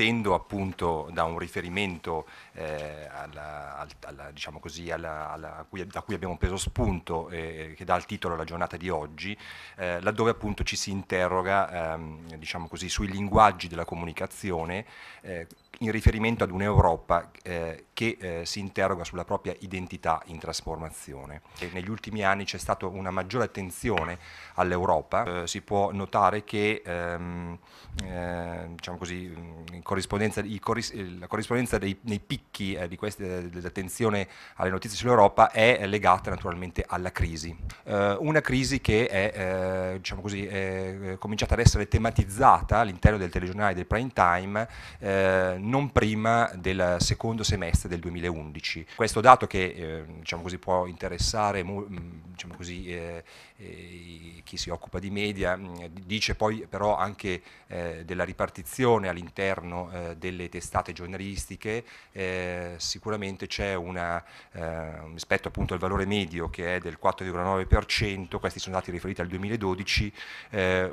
partendo appunto da un riferimento eh, alla, alla, diciamo così, alla, cui, da cui abbiamo preso spunto, eh, che dà il titolo alla giornata di oggi, eh, laddove appunto ci si interroga ehm, diciamo così, sui linguaggi della comunicazione eh, in riferimento ad un'Europa eh, che eh, si interroga sulla propria identità in trasformazione. E negli ultimi anni c'è stata una maggiore attenzione all'Europa, eh, si può notare che ehm, eh, diciamo così, mm, corrispondenza, corris la corrispondenza dei, nei picchi eh, dell'attenzione alle notizie sull'Europa è legata naturalmente alla crisi, eh, una crisi che è, diciamo così, è cominciata ad essere tematizzata all'interno del telegiornale del prime time non prima del secondo semestre del 2011. Questo dato che eh, diciamo così, può interessare mm, diciamo così, eh, eh, chi si occupa di media, mm, dice poi però anche eh, della ripartizione all'interno eh, delle testate giornalistiche, eh, sicuramente c'è una, rispetto appunto al valore medio che è del 4,9%, questi sono dati riferiti al 2012,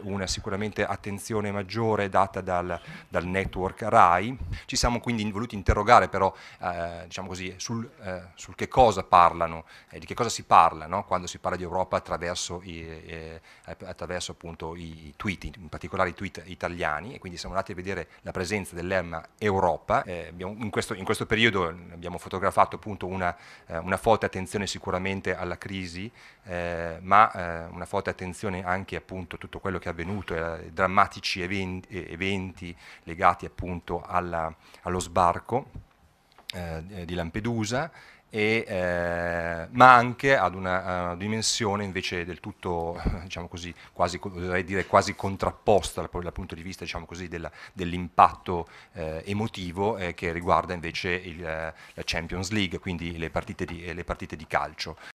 una sicuramente attenzione maggiore data dal, dal network RAI, ci siamo quindi voluti interrogare però eh, diciamo così, sul, eh, sul, che cosa parlano, eh, di che cosa si parla no? quando si parla di Europa attraverso, i, eh, eh, attraverso appunto i tweet, in particolare i tweet italiani e quindi siamo andati a vedere la presenza dell'EMMA Europa. Eh, abbiamo, in, questo, in, questo, periodo abbiamo fotografato appunto una, una forte attenzione sicuramente alla crisi, ma una forte attenzione anche appunto a tutto quello che è avvenuto, ai drammatici eventi, eventi legati appunto alla allo sbarco eh, di Lampedusa, e, eh, ma anche ad una, una, dimensione invece del tutto, diciamo così, quasi, dire, quasi contrapposta dal, dal, punto di vista diciamo così, della, dell'impatto eh, emotivo eh, che riguarda invece il, la Champions League, quindi le partite di, le partite di calcio.